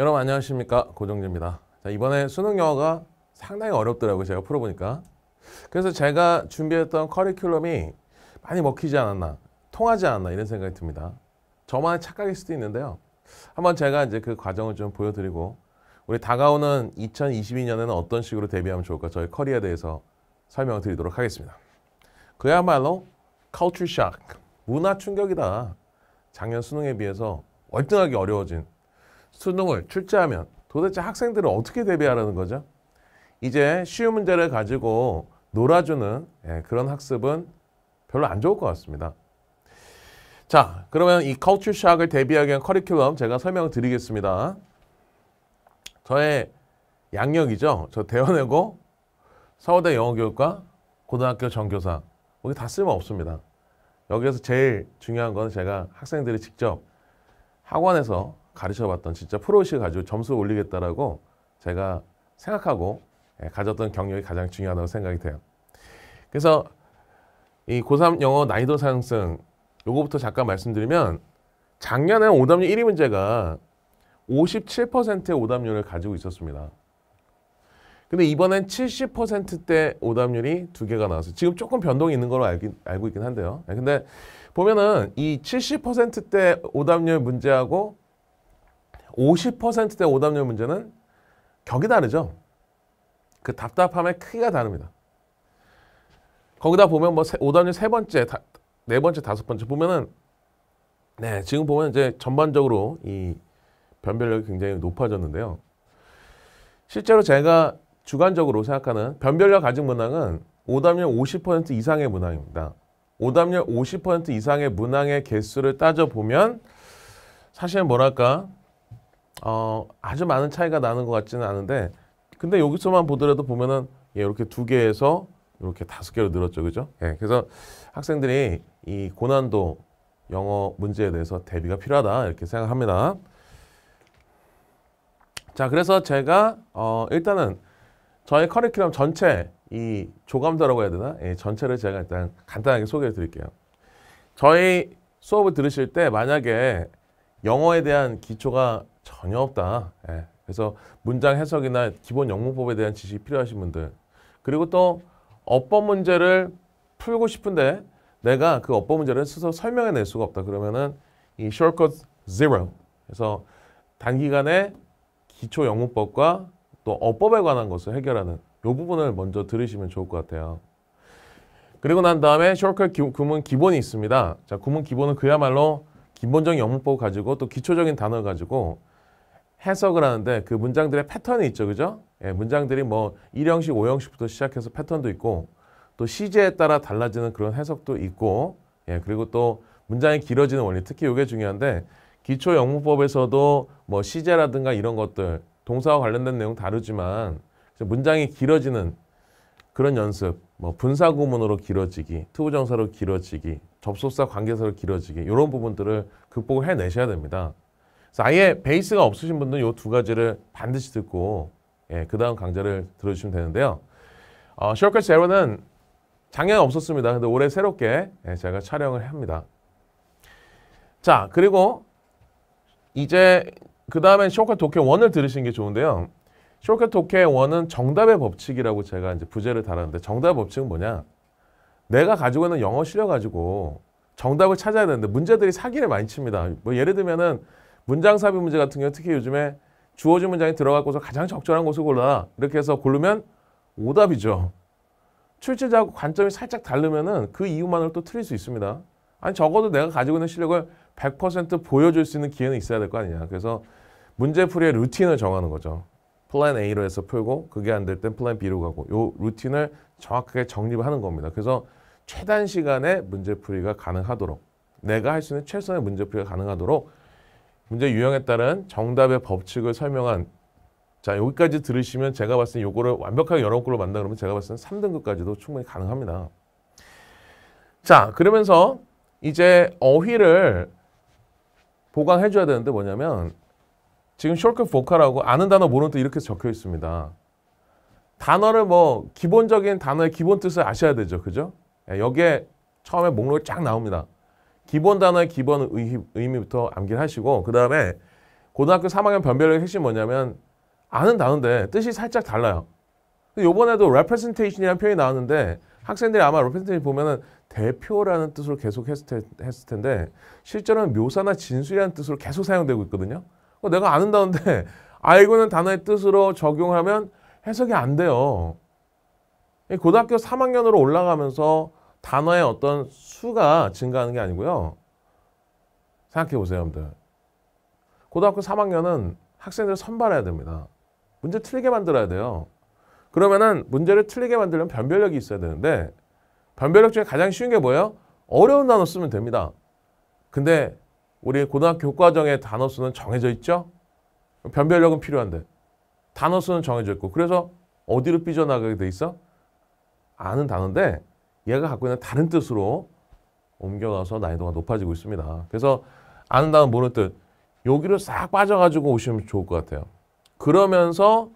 여러분 안녕하십니까 고정재입니다 자, 이번에 수능 영어가 상당히 어렵더라고요 제가 풀어보니까 그래서 제가 준비했던 커리큘럼이 많이 먹히지 않았나 통하지 않았나 이런 생각이 듭니다 저만의 착각일 수도 있는데요 한번 제가 이제 그 과정을 좀 보여드리고 우리 다가오는 2022년에는 어떤 식으로 대비하면 좋을까 저희 커리에 대해서 설명을 드리도록 하겠습니다 그야말로 culture shock 문화 충격이다 작년 수능에 비해서 월등하게 어려워진 수능을 출제하면 도대체 학생들은 어떻게 대비하라는 거죠? 이제 쉬운 문제를 가지고 놀아주는 예, 그런 학습은 별로 안 좋을 것 같습니다. 자, 그러면 이 컬처 샥을 대비하기 위한 커리큘럼 제가 설명을 드리겠습니다. 저의 양력이죠. 저 대원외고, 서울대 영어교육과, 고등학교 전교사 여기 다 쓸모 없습니다. 여기에서 제일 중요한 건 제가 학생들이 직접 학원에서 가르쳐봤던 진짜 프로의식 가지고 점수 올리겠다라고 제가 생각하고 예, 가졌던 경력이 가장 중요하다고 생각이 돼요. 그래서 이 고3 영어 난이도 상승 요거부터 잠깐 말씀드리면 작년에 오답률 1위 문제가 57%의 오답률을 가지고 있었습니다. 근데 이번엔 70%대 오답률이 두 개가 나왔어요. 지금 조금 변동이 있는 걸로 알기, 알고 있긴 한데요. 예, 근데 보면은 이 70%대 오답률 문제하고 50%대 오답률 문제는 격이 다르죠. 그 답답함의 크기가 다릅니다. 거기다 보면 뭐 세, 오답률 세 번째, 다, 네 번째, 다섯 번째 보면은 네 지금 보면 이제 전반적으로 이 변별력이 굉장히 높아졌는데요. 실제로 제가 주관적으로 생각하는 변별력 가진 문항은 오답률 50% 이상의 문항입니다. 오답률 50% 이상의 문항의 개수를 따져보면 사실 뭐랄까 어, 아주 많은 차이가 나는 것 같지는 않은데 근데 여기서만 보더라도 보면은 예, 이렇게 두 개에서 이렇게 다섯 개로 늘었죠, 그죠? 예, 그래서 학생들이 이 고난도 영어 문제에 대해서 대비가 필요하다 이렇게 생각합니다. 자, 그래서 제가 어, 일단은 저의 커리큘럼 전체 이 조감도라고 해야 되나? 예, 전체를 제가 일단 간단하게 소개해 드릴게요. 저희 수업을 들으실 때 만약에 영어에 대한 기초가 전혀 없다. 예. 그래서 문장 해석이나 기본 영문법에 대한 지식이 필요하신 분들 그리고 또 어법 문제를 풀고 싶은데 내가 그 어법 문제를 스스로 설명해 낼 수가 없다. 그러면은 이 shortcut zero 그래서 단기간에 기초 영문법과 또 어법에 관한 것을 해결하는 이 부분을 먼저 들으시면 좋을 것 같아요. 그리고 난 다음에 shortcut 구문 기본이 있습니다. 자, 구문 기본은 그야말로 기본적인 영문법 가지고 또 기초적인 단어 가지고 해석을 하는데 그 문장들의 패턴이 있죠. 그죠? 예, 문장들이 뭐 1형식, 5형식부터 시작해서 패턴도 있고 또 시제에 따라 달라지는 그런 해석도 있고 예, 그리고 또 문장이 길어지는 원리 특히 이게 중요한데 기초 영문법에서도 뭐 시제라든가 이런 것들 동사와 관련된 내용 다르지만 문장이 길어지는 그런 연습 뭐 분사 구문으로 길어지기, 투부정사로 길어지기 접속사 관계서를 길어지게 이런 부분들을 극복을 해내셔야 됩니다. 그래서 아예 베이스가 없으신 분들은 이 두 가지를 반드시 듣고 예, 그 다음 강좌를 들어주시면 되는데요. 어, 셔클 제로는 작년에 없었습니다. 근데 올해 새롭게 예, 제가 촬영을 합니다. 자, 그리고 이제 그 다음에 쇼컷 독해 원을 들으신 게 좋은데요. 쇼컷 독해 원은 정답의 법칙이라고 제가 이제 부제를 달았는데 정답 법칙은 뭐냐? 내가 가지고 있는 영어 실력 가지고 정답을 찾아야 되는데 문제들이 사기를 많이 칩니다. 뭐 예를 들면은 문장 삽입 문제 같은 경우 특히 요즘에 주어진 문장이 들어가고서 가장 적절한 곳을 골라 이렇게 해서 고르면 오답이죠. 출제자하고 관점이 살짝 다르면은 그 이유만으로 또 틀릴 수 있습니다. 아니 적어도 내가 가지고 있는 실력을 100% 보여줄 수 있는 기회는 있어야 될 거 아니냐. 그래서 문제풀이의 루틴을 정하는 거죠. 플랜 A로 해서 풀고 그게 안 될 땐 플랜 B로 가고 요 루틴을 정확하게 정립하는 겁니다. 그래서 최단 시간에 문제풀이가 가능하도록 내가 할 수 있는 최선의 문제풀이가 가능하도록 문제 유형에 따른 정답의 법칙을 설명한 자 여기까지 들으시면 제가 봤을 때 이거를 완벽하게 여러분걸로 만다 그러면 제가 봤을 때 3등급까지도 충분히 가능합니다. 자 그러면서 이제 어휘를 보강해줘야 되는데 뭐냐면 지금 쇼크 보컬하고 아는 단어 모르는 뜻 이렇게 적혀 있습니다. 단어를 뭐 기본적인 단어의 기본 뜻을 아셔야 되죠. 그죠? 예, 여기에 처음에 목록이 쫙 나옵니다. 기본 단어의 기본 의미, 부터 암기를 하시고 그 다음에 고등학교 3학년 변별력의 핵심이 뭐냐면 아는 단어인데 뜻이 살짝 달라요. 요번에도 representation이라는 표현이 나왔는데 학생들이 아마 representation 보면은 대표라는 뜻으로 계속 했을, 텐데 실제로는 묘사나 진술이라는 뜻으로 계속 사용되고 있거든요. 어, 내가 아는 단어인데 알고 있는 단어의 뜻으로 적용하면 해석이 안 돼요. 고등학교 3학년으로 올라가면서 단어의 어떤 수가 증가하는 게 아니고요. 생각해 보세요, 여러분들. 고등학교 3학년은 학생들을 선발해야 됩니다. 문제 틀리게 만들어야 돼요. 그러면은 문제를 틀리게 만들면 변별력이 있어야 되는데 변별력 중에 가장 쉬운 게 뭐예요? 어려운 단어 쓰면 됩니다. 근데 우리 고등학교 교과정의 단어 수는 정해져 있죠? 변별력은 필요한데 단어 수는 정해져 있고 그래서 어디로 삐져나가게 돼 있어? 아는 단어인데 얘가 갖고 있는 다른 뜻으로 옮겨가서 난이도가 높아지고 있습니다. 그래서 아는다는 모르는 뜻여기로싹 빠져가지고 오시면 좋을 것 같아요. 그러면서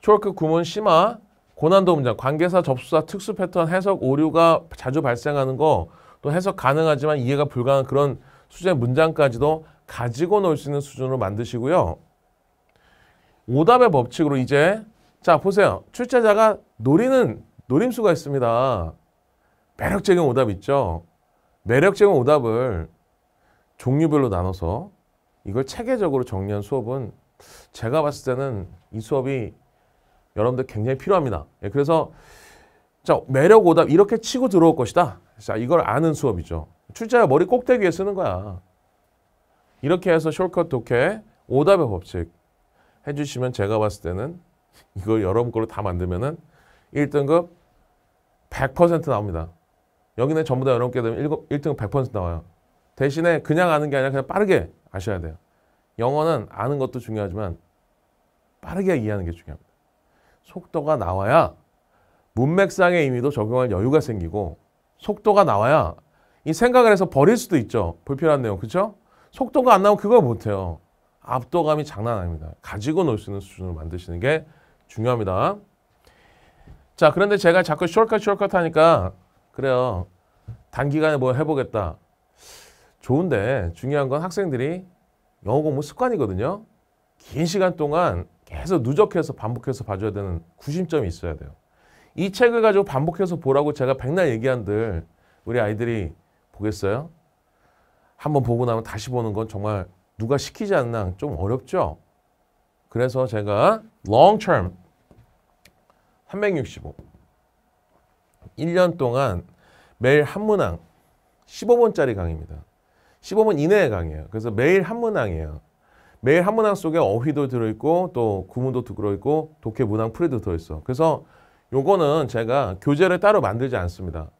초크 월 구문 심화 고난도 문장 관계사 접수사 특수 패턴 해석 오류가 자주 발생하는 거 또 해석 가능하지만 이해가 불가한 그런 수제 문장까지도 가지고 놓을 수 있는 수준으로 만드시고요. 오답의 법칙으로 이제 자 보세요. 출제자가 노리는 노림수가 있습니다. 매력적인 오답 있죠? 매력적인 오답을 종류별로 나눠서 이걸 체계적으로 정리한 수업은 제가 봤을 때는 이 수업이 여러분들 굉장히 필요합니다. 예, 그래서 자 매력 오답 이렇게 치고 들어올 것이다. 자 이걸 아는 수업이죠. 출제자 머리 꼭대기에 쓰는 거야. 이렇게 해서 숄컷 독해 오답의 법칙 해주시면 제가 봤을 때는 이걸 여러분 걸로 다 만들면은 1등급 100% 나옵니다. 여기는 전부 다 여러분께 되면 1, 1등 100% 나와요. 대신에 그냥 아는 게 아니라 그냥 빠르게 아셔야 돼요. 영어는 아는 것도 중요하지만 빠르게 이해하는 게 중요합니다. 속도가 나와야 문맥상의 의미도 적용할 여유가 생기고 속도가 나와야 이 생각을 해서 버릴 수도 있죠. 불필요한 내용, 그렇죠? 속도가 안 나오면 그걸 못해요. 압도감이 장난 아닙니다. 가지고 놀 수 있는 수준으로 만드시는 게 중요합니다. 자, 그런데 제가 자꾸 쇼컷 쇼컷 하니까 그래요. 단기간에 뭘 해보겠다. 좋은데 중요한 건 학생들이 영어 공부 습관이거든요. 긴 시간 동안 계속 누적해서 반복해서 봐줘야 되는 구심점이 있어야 돼요. 이 책을 가지고 반복해서 보라고 제가 백날 얘기한들 우리 아이들이 보겠어요? 한번 보고 나면 다시 보는 건 정말 누가 시키지 않나 좀 어렵죠? 그래서 제가 long term 365 1년 동안 매일 한 문항 15분짜리 강의입니다. 15분 이내의 강의예요. 그래서 매일 한 문항이에요. 매일 한 문항 속에 어휘도 들어있고 또 구문도 들어있고 독해 문항 풀이도 들어있어. 그래서 요거는 제가 교재를 따로 만들지 않습니다.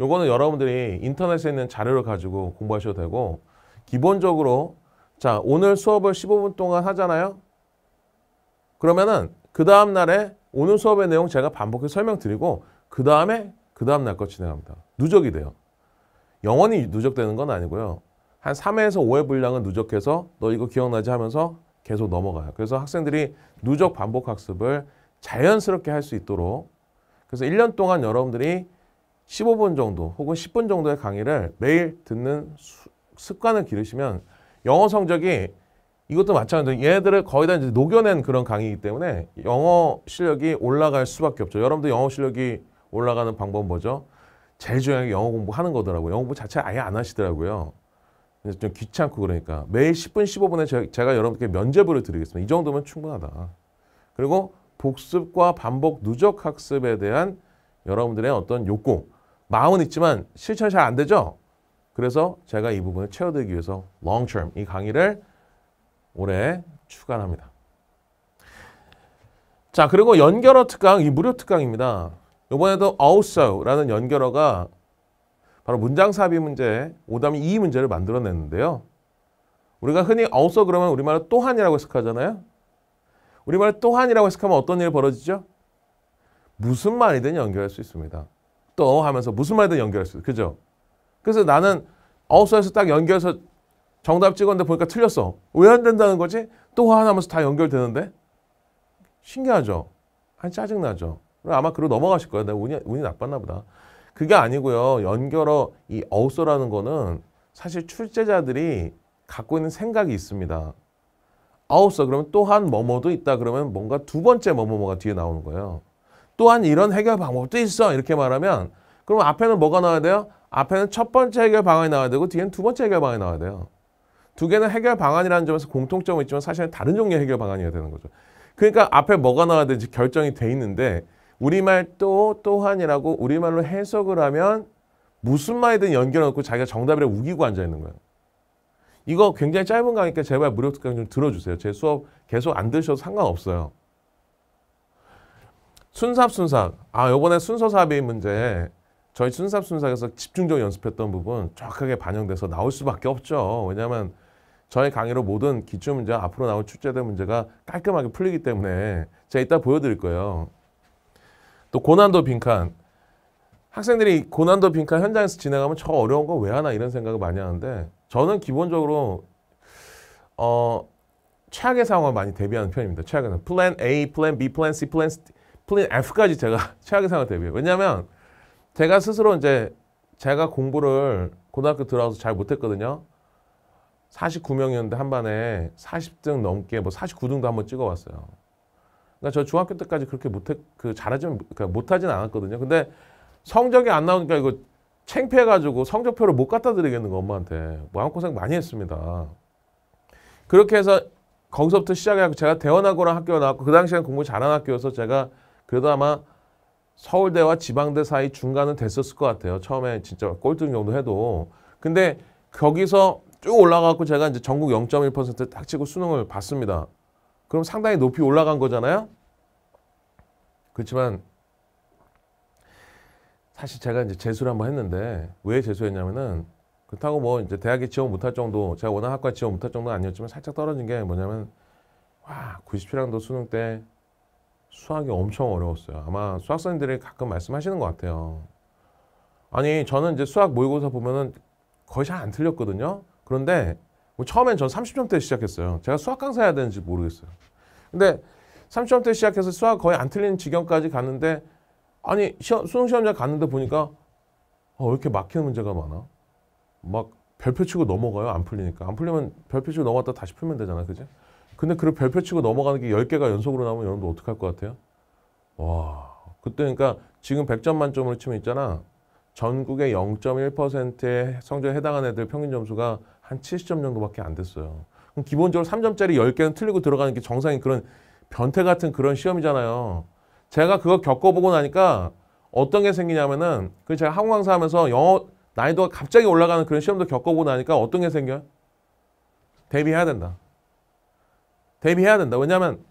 요거는 여러분들이 인터넷에 있는 자료를 가지고 공부하셔도 되고 기본적으로 자 오늘 수업을 15분 동안 하잖아요. 그러면은 그 다음날에 오늘 수업의 내용 제가 반복해서 설명드리고 그 다음에 그 다음 날거 진행합니다. 누적이 돼요. 영원히 누적되는 건 아니고요. 한 3회에서 5회 분량은 누적해서 너 이거 기억나지 하면서 계속 넘어가요. 그래서 학생들이 누적 반복 학습을 자연스럽게 할 수 있도록 그래서 1년 동안 여러분들이 15분 정도 혹은 10분 정도의 강의를 매일 듣는 수, 습관을 기르시면 영어 성적이 이것도 마찬가지로 얘들을 거의 다 이제 녹여낸 그런 강의이기 때문에 영어 실력이 올라갈 수밖에 없죠. 여러분도 영어 실력이 올라가는 방법 뭐죠? 제일 중요한 게 영어 공부하는 거더라고요. 영어 공부 자체 아예 안 하시더라고요. 좀 귀찮고 그러니까 매일 10분, 15분에 제가 여러분께 면접부를 드리겠습니다. 이 정도면 충분하다. 그리고 복습과 반복 누적 학습에 대한 여러분들의 어떤 욕구, 마음은 있지만 실천잘 안 되죠? 그래서 제가 이 부분을 채워드리기 위해서 long term 이 강의를 올해 출간합니다. 자, 그리고 연결어 특강, 이 무료 특강입니다. 이번에도 also라는 연결어가 바로 문장 삽입 문제 오답 이 문제를 만들어냈는데요. 우리가 흔히 also 그러면 우리말로 또한이라고 해석하잖아요. 우리말로 또한이라고 해석하면 어떤 일이 벌어지죠? 무슨 말이든 연결할 수 있습니다. 또 하면서 무슨 말이든 연결할 수 있어요. 그죠? 그래서 나는 also에서 딱 연결해서 정답 찍었는데 보니까 틀렸어. 왜 안 된다는 거지? 또한 하면서 다 연결되는데? 신기하죠? 아 짜증나죠? 아마 그로 넘어가실 거예요. 내가 운이, 운이 나빴나 보다. 그게 아니고요. 연결어 이어우서라는 거는 사실 출제자들이 갖고 있는 생각이 있습니다. 아우서 그러면 또한 뭐뭐도 있다 그러면 뭔가 두 번째 뭐뭐뭐가 뒤에 나오는 거예요. 또한 이런 해결 방법도 있어 이렇게 말하면 그럼 앞에는 뭐가 나와야 돼요? 앞에는 첫 번째 해결 방안이 나와야 되고 뒤에는 두 번째 해결 방안이 나와야 돼요. 두 개는 해결 방안이라는 점에서 공통점은 있지만 사실은 다른 종류의 해결 방안이어야 되는 거죠. 그러니까 앞에 뭐가 나와야 되는지 결정이 돼 있는데 우리말 또 또한이라고 우리말로 해석을 하면 무슨 말이든 연결해놓고 자기가 정답이라 우기고 앉아있는 거예 이거 굉장히 짧은 강의니까 제발 무료 특강 좀 들어주세요. 제 수업 계속 안 들으셔도 상관없어요. 순삽순삭. 아, 요번에 순서사비 문제 저희 순삽순삭에서 집중적으로 연습했던 부분 정확하게 반영돼서 나올 수밖에 없죠. 왜냐하면 저희 강의로 모든 기출 문제 앞으로 나올 출제된 문제가 깔끔하게 풀리기 때문에 제가 이따 보여드릴 거예요. 또 고난도 빈칸. 학생들이 고난도 빈칸 현장에서 진행하면 저 어려운 거 왜 하나 이런 생각을 많이 하는데 저는 기본적으로 어 최악의 상황을 많이 대비하는 편입니다. 최악에는 플랜 A, 플랜 B, 플랜 C, 플랜, C, 플랜 F까지 제가 최악의 상황을 대비해요. 왜냐하면 제가 스스로 이제 제가 공부를 고등학교 들어와서 잘 못했거든요. 49명이었는데 한 반에 40등 넘게 뭐 49등도 한번 찍어봤어요. 그러니까 저 중학교 때까지 그렇게 못해 그 잘하지 그러니까 못하진 않았거든요. 근데 성적이 안 나오니까 이거 챙피해가지고 성적표를 못 갖다 드리겠는 거 엄마한테 마음고생 많이 했습니다. 그렇게 해서 거기서부터 시작해갖 제가 대원학고 학교 나왔고 그 당시엔 공부 잘한 학교여서 제가 그래도 아마 서울대와 지방대 사이 중간은 됐었을 것 같아요. 처음에 진짜 꼴등 정도 해도. 근데 거기서 쭉 올라가고 제가 이제 전국 0.1%딱 치고 수능을 봤습니다. 그럼 상당히 높이 올라간 거잖아요. 그렇지만 사실 제가 이제 재수를 한번 했는데 왜 재수했냐면은 그렇다고 뭐 이제 대학에 지원 못할 정도 제가 원하 학과 지원 못할 정도 아니었지만 살짝 떨어진 게 뭐냐면 와 97학년도 수능 때 수학이 엄청 어려웠어요. 아마 수학생들이 가끔 말씀하시는 것 같아요. 아니 저는 이제 수학 모의고사 보면은 거의 잘 안 틀렸거든요. 그런데 뭐 처음엔 전 30점대 시작했어요. 제가 수학 강사 해야 되는지 모르겠어요. 근데 30점대 시작해서 수학 거의 안 틀리는 지경까지 갔는데 아니 시험, 수능 시험장 갔는데 보니까 어, 왜 이렇게 막히는 문제가 많아? 막 별표 치고 넘어가요. 안 풀리니까. 안 풀리면 별표 치고 넘어갔다 다시 풀면 되잖아. 그지? 근데 그 별표 치고 넘어가는 게 10개가 연속으로 나오면 여러분들 어떡할 것 같아요? 와, 그때 그러니까 지금 100점 만점으로 치면 있잖아. 전국의 0.1%의 성적에 해당하는 애들 평균 점수가 한 70점 정도밖에 안 됐어요. 그럼 기본적으로 3점짜리 10개는 틀리고 들어가는 게 정상인 그런 변태 같은 그런 시험이잖아요. 제가 그거 겪어보고 나니까 어떤 게 생기냐면은 그 제가 한국 강사 하면서 영어 난이도가 갑자기 올라가는 그런 시험도 겪어보고 나니까 어떤 게 생겨요? 대비해야 된다. 대비해야 된다. 왜냐하면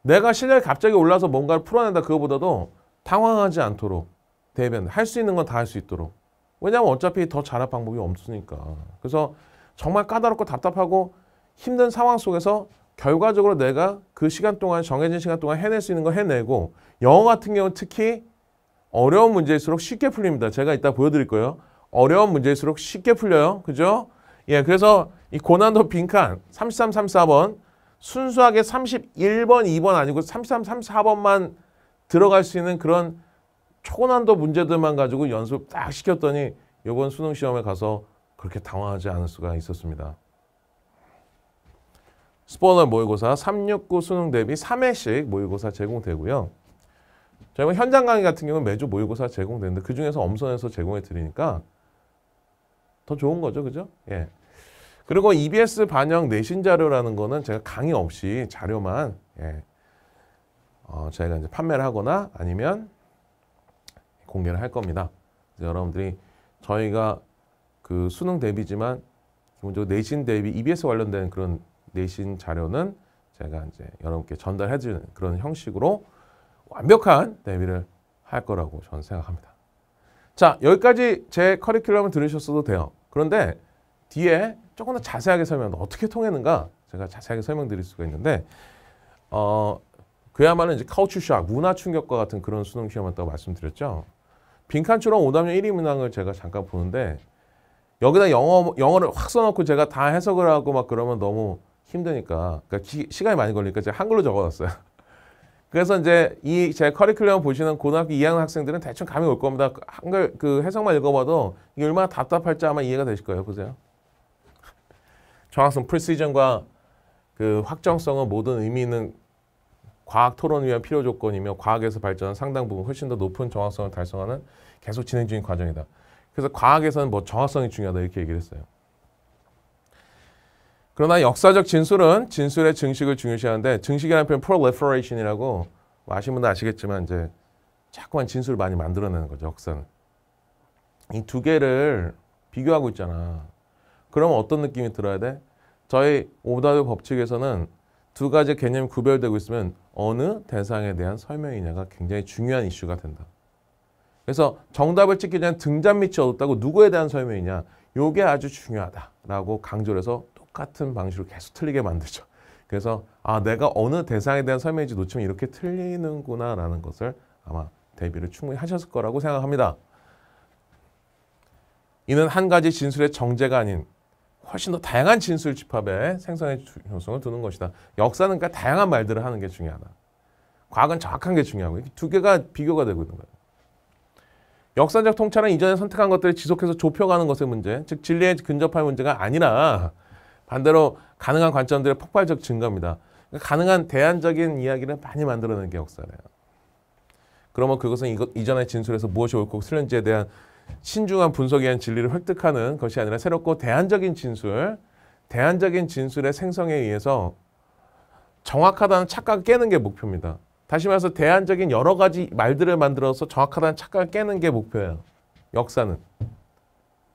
내가 실력이 갑자기 올라서 뭔가를 풀어낸다 그거보다도 당황하지 않도록 대비한다. 할 수 있는 건 다 할 수 있도록. 왜냐하면 어차피 더 잘할 방법이 없으니까. 그래서 정말 까다롭고 답답하고 힘든 상황 속에서 결과적으로 내가 그 시간 동안 정해진 시간 동안 해낼 수 있는 걸 해내고 영어 같은 경우는 특히 어려운 문제일수록 쉽게 풀립니다. 제가 이따 보여드릴 거예요. 어려운 문제일수록 쉽게 풀려요. 그죠? 예, 그래서 이 고난도 빈칸 33, 34번 순수하게 31번, 2번 아니고 33, 34번만 들어갈 수 있는 그런 초난도 문제들만 가지고 연습 딱 시켰더니 이번 수능 시험에 가서 그렇게 당황하지 않을 수가 있었습니다. 스포너 모의고사 369 수능 대비 3회씩 모의고사 제공되고요. 저희 뭐 현장 강의 같은 경우는 매주 모의고사 제공되는데 그중에서 엄선해서 제공해 드리니까 더 좋은 거죠. 그죠? 예. 그리고 EBS 반영 내신 자료라는 거는 제가 강의 없이 자료만 예. 어, 저희가 이제 판매를 하거나 아니면 공개를 할 겁니다. 여러분들이 저희가 그 수능 대비지만 기본적으로 내신 대비 EBS 관련된 그런 내신 자료는 제가 이제 여러분께 전달해 주는 그런 형식으로 완벽한 대비를 할 거라고 저는 생각합니다. 자, 여기까지 제 커리큘럼을 들으셨어도 돼요. 그런데 뒤에 조금 더 자세하게 설명, 어떻게 통했는가 제가 자세하게 설명드릴 수가 있는데 어, 그야말로 이제 카우치쇼 문화 충격과 같은 그런 수능 시험이었다고 말씀드렸죠. 빈칸처럼 오답형 1위 문항을 제가 잠깐 보는데 여기다 영어, 영어를 확 써놓고 제가 다 해석을 하고 막 그러면 너무 힘드니까 그러니까 기, 시간이 많이 걸리니까 제가 한글로 적어놨어요. 그래서 이제 이 제 커리큘럼 보시는 고등학교 2학년 학생들은 대충 감이 올 겁니다. 그 한글 그 해석만 읽어봐도 이게 얼마나 답답할지 아마 이해가 되실 거예요. 보세요. 정확성, 프리시전과 그 확정성은 모든 의미 있는 과학 토론 을 위한 필요 조건이며 과학에서 발전한 상당 부분 훨씬 더 높은 정확성을 달성하는 계속 진행 중인 과정이다. 그래서 과학에서는 뭐 정확성이 중요하다 이렇게 얘기를 했어요. 그러나 역사적 진술은 진술의 증식을 중요시하는데 증식이라는 표현 proliferation이라고 뭐 아시는 분들 아시겠지만 이제 자꾸만 진술을 많이 만들어내는 거죠 역사는. 이 두 개를 비교하고 있잖아. 그러면 어떤 느낌이 들어야 돼? 저희 오다드 법칙에서는 두 가지 개념이 구별되고 있으면 어느 대상에 대한 설명이냐가 굉장히 중요한 이슈가 된다. 그래서 정답을 찍기 전에 등잔 밑이 어둡다고 누구에 대한 설명이냐. 요게 아주 중요하다라고 강조를 해서 똑같은 방식으로 계속 틀리게 만들죠. 그래서 아 내가 어느 대상에 대한 설명인지 놓치면 이렇게 틀리는구나 라는 것을 아마 대비를 충분히 하셨을 거라고 생각합니다. 이는 한 가지 진술의 정제가 아닌 훨씬 더 다양한 진술 집합에 생산의 중요성을 두는 것이다. 역사는 그러니까 다양한 말들을 하는 게 중요하다. 과학은 정확한 게 중요하고 두 개가 비교가 되고 있는 거예요. 역사적 통찰은 이전에 선택한 것들을 지속해서 좁혀가는 것의 문제, 즉 진리에 근접할 문제가 아니라 반대로 가능한 관점들의 폭발적 증가입니다. 그러니까 가능한 대안적인 이야기를 많이 만들어낸 게 역사래요. 그러면 그것은 이거, 이전의 진술에서 무엇이 옳고 틀린지에 대한 신중한 분석에 의한 진리를 획득하는 것이 아니라 새롭고 대안적인 진술, 대안적인 진술의 생성에 의해서 정확하다는 착각 깨는 게 목표입니다. 다시 말해서 대안적인 여러 가지 말들을 만들어서 정확하다는 착각을 깨는 게 목표예요. 역사는.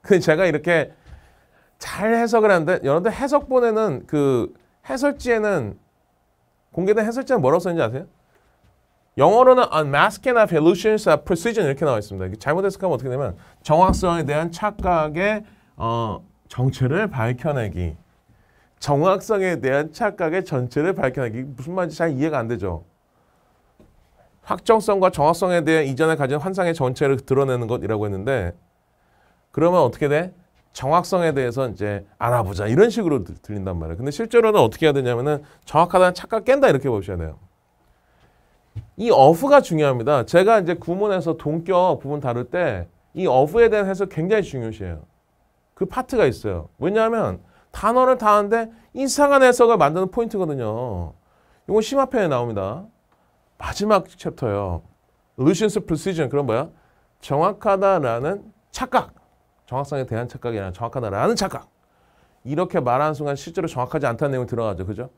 근데 제가 이렇게 잘 해석을 하는데 여러분들 해석본에는 그 해설지에는 공개된 해설지는 뭐라고 써는지 아세요? 영어로는 unmasking of illusions of precision 이렇게 나와 있습니다. 잘못 해석하면 어떻게 되면 정확성에 대한 착각의 어, 정체를 밝혀내기. 정확성에 대한 착각의 전체를 밝혀내기. 무슨 말인지 잘 이해가 안 되죠. 확정성과 정확성에 대한 이전에 가진 환상의 전체를 드러내는 것이라고 했는데 그러면 어떻게 돼? 정확성에 대해서 이제 알아보자 이런 식으로 들린단 말이에요. 근데 실제로는 어떻게 해야 되냐면은 정확하다는 착각 깬다 이렇게 보셔야 돼요. 이 어후가 중요합니다. 제가 이제 구문에서 동격 구분 다룰 때 이 어후에 대한 해석 굉장히 중요시해요. 그 파트가 있어요. 왜냐하면 단어를 다하는데 이상한 해석을 만드는 포인트거든요. 이건 심화편에 나옵니다. 마지막 챕터예요. Illusions Precision 그런 뭐야? 정확하다라는 착각. 정확성에 대한 착각이 아니라 정확하다라는 착각. 이렇게 말하는 순간 실제로 정확하지 않다는 내용이 들어가죠. 그죠?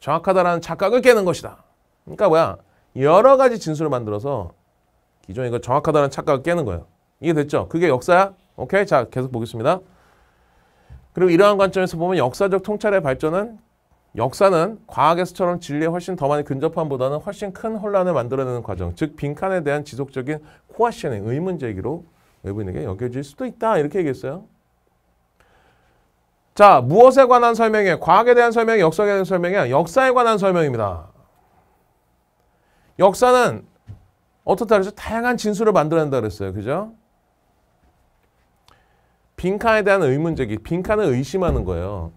정확하다라는 착각을 깨는 것이다. 그러니까 뭐야? 여러 가지 진술을 만들어서 기존에 이거 정확하다는 착각을 깨는 거예요. 이해됐죠? 그게 역사야? 오케이? 자, 계속 보겠습니다. 그리고 이러한 관점에서 보면 역사적 통찰의 발전은 역사는 과학에서처럼 진리에 훨씬 더 많이 근접함보다는 훨씬 큰 혼란을 만들어내는 과정, 즉 빈칸에 대한 지속적인 코아시의 의문 제기로 외부인에게 여겨질 수도 있다 이렇게 얘기했어요. 자, 무엇에 관한 설명이에요? 과학에 대한 설명이 역사에 대한 설명이야. 역사에 관한 설명입니다. 역사는 어떻다 그랬죠? 다양한 진술을 만들어낸다 그랬어요. 그죠? 빈칸에 대한 의문제기, 빈칸을 의심하는 거예요.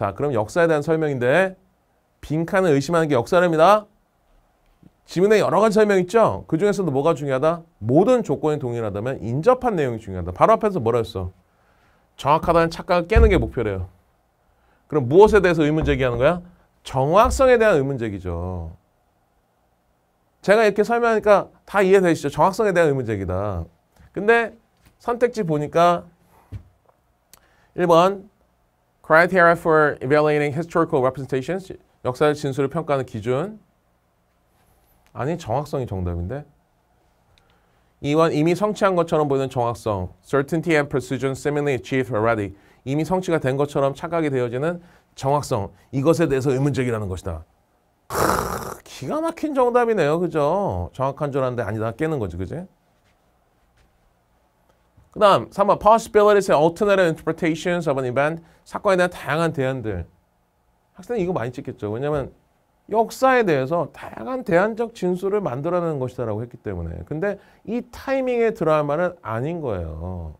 자, 그럼 역사에 대한 설명인데 빈칸을 의심하는 게 역사랍니다. 지문에 여러 가지 설명 있죠? 그 중에서도 뭐가 중요하다? 모든 조건이 동일하다면 인접한 내용이 중요하다. 바로 앞에서 뭐라 했어? 정확하다는 착각을 깨는 게 목표래요. 그럼 무엇에 대해서 의문 제기하는 거야? 정확성에 대한 의문 제기죠. 제가 이렇게 설명하니까 다 이해되시죠? 정확성에 대한 의문 제기다. 근데 선택지 보니까 1번 criteria for evaluating historical representations, 역사적 진술을 평가하는 기준. 아니, 정확성이 정답인데. 이원 이미 성취한 것처럼 보이는 정확성, certainty and precision seemingly achieved already. 이미 성취가 된 것처럼 착각이 되어지는 정확성, 이것에 대해서 의문적이라는 것이다. 크, 기가 막힌 정답이네요, 그죠? 정확한 줄 알았는데 아니다, 깨는 거지, 그지? 그 다음 3번 possibilities and alternative interpretations of an event 사건에 대한 다양한 대안들 학생이 이거 많이 찍겠죠. 왜냐면 역사에 대해서 다양한 대안적 진술을 만들어내는 것이다라고 했기 때문에 근데 이 타이밍의 드라마는 아닌 거예요.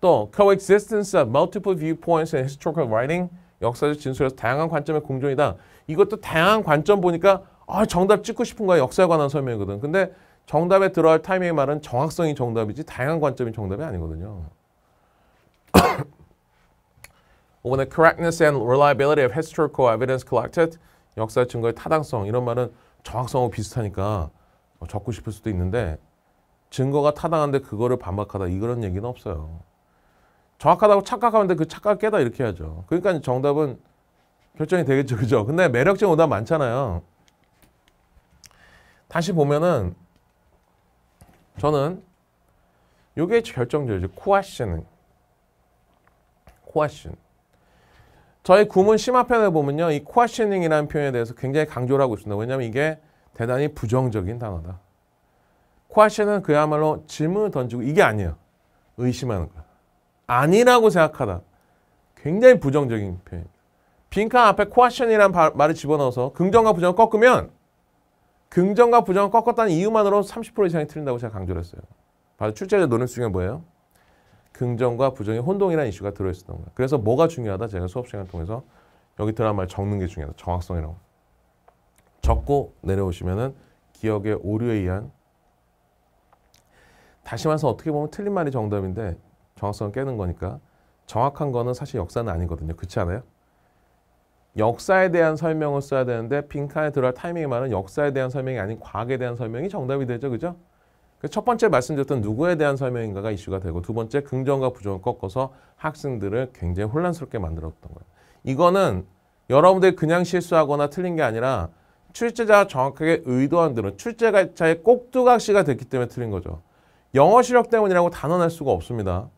또 coexistence of multiple viewpoints and historical writing 역사적 진술에서 다양한 관점의 공존이다. 이것도 다양한 관점 보니까 아 정답 찍고 싶은 거야 역사에 관한 설명이거든. 근데 정답에 들어갈 타이밍의 말은 정확성이 정답이지 다양한 관점이 정답이 아니거든요. 5번에 correctness and reliability of historical evidence collected 역사 증거의 타당성 이런 말은 정확성하고 비슷하니까 뭐 적고 싶을 수도 있는데 증거가 타당한데 그거를 반박하다 이런 얘기는 없어요. 정확하다고 착각하는데 그 착각 깨다 이렇게 해야죠. 그러니까 정답은 결정이 되겠죠. 그죠? 근데 매력적인 오답 많잖아요. 다시 보면은 저는 요게 결정적이죠. 코아션. 코아션. 저희 구문 심화편을 보면요. 이 코아셔닝이라는 표현에 대해서 굉장히 강조를 하고 있습니다. 왜냐하면 이게 대단히 부정적인 단어다. 코아셔는 그야말로 질문을 던지고 이게 아니에요. 의심하는 거야. 아니라고 생각하다. 굉장히 부정적인 표현입니다. 빈칸 앞에 코아션이라는 말을 집어넣어서 긍정과 부정을 꺾으면 긍정과 부정을 꺾었다는 이유만으로 30% 이상이 틀린다고 제가 강조를 했어요. 바로 출제자 논술중에 뭐예요? 긍정과 부정의 혼동이라는 이슈가 들어있었던 거예요. 그래서 뭐가 중요하다? 제가 수업시간을 통해서 여기 들어간 말 적는 게 중요하다. 정확성이라고. 적고 내려오시면은 기억의 오류에 의한 다시 말해서 어떻게 보면 틀린 말이 정답인데 정확성을 깨는 거니까 정확한 거는 사실 역사는 아니거든요. 그렇지 않아요? 역사에 대한 설명을 써야 되는데 빈칸에 들어갈 타이밍이 많은 역사에 대한 설명이 아닌 과학에 대한 설명이 정답이 되죠. 그죠? 그 첫 번째 말씀드렸던 누구에 대한 설명인가가 이슈가 되고 두 번째 긍정과 부정을 꺾어서 학생들을 굉장히 혼란스럽게 만들었던 거예요. 이거는 여러분들이 그냥 실수하거나 틀린 게 아니라 출제자가 정확하게 의도한 대로 출제자의 꼭두각시가 됐기 때문에 틀린 거죠. 영어 실력 때문이라고 단언할 수가 없습니다.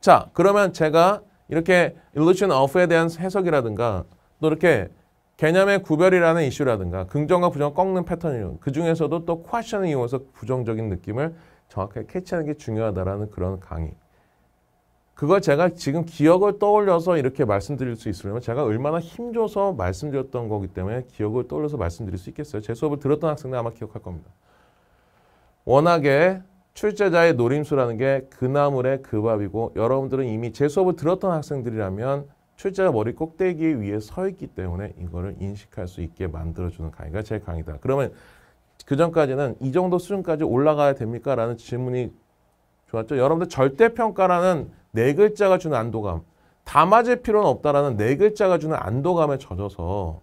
자, 그러면 제가 이렇게 illusion of에 대한 해석이라든가 또 이렇게 개념의 구별이라는 이슈라든가 긍정과 부정 꺾는 패턴이 그 중에서도 또쿼션을 이용해서 부정적인 느낌을 정확하게 캐치하는 게 중요하다라는 그런 강의. 그걸 제가 지금 기억을 떠올려서 이렇게 말씀드릴 수 있으려면 제가 얼마나 힘줘서 말씀드렸던 거기 때문에 기억을 떠올려서 말씀드릴 수 있겠어요. 제 수업을 들었던 학생들 아마 기억할 겁니다. 워낙에 출제자의 노림수라는 게 그 나물의 그 밥이고 여러분들은 이미 제 수업을 들었던 학생들이라면 출제자 머리 꼭대기 위에 서 있기 때문에 이거를 인식할 수 있게 만들어주는 강의가 제일 강의다. 그러면 그 전까지는 이 정도 수준까지 올라가야 됩니까? 라는 질문이 좋았죠. 여러분들 절대평가라는 네 글자가 주는 안도감, 다 맞을 필요는 없다라는 네 글자가 주는 안도감에 젖어서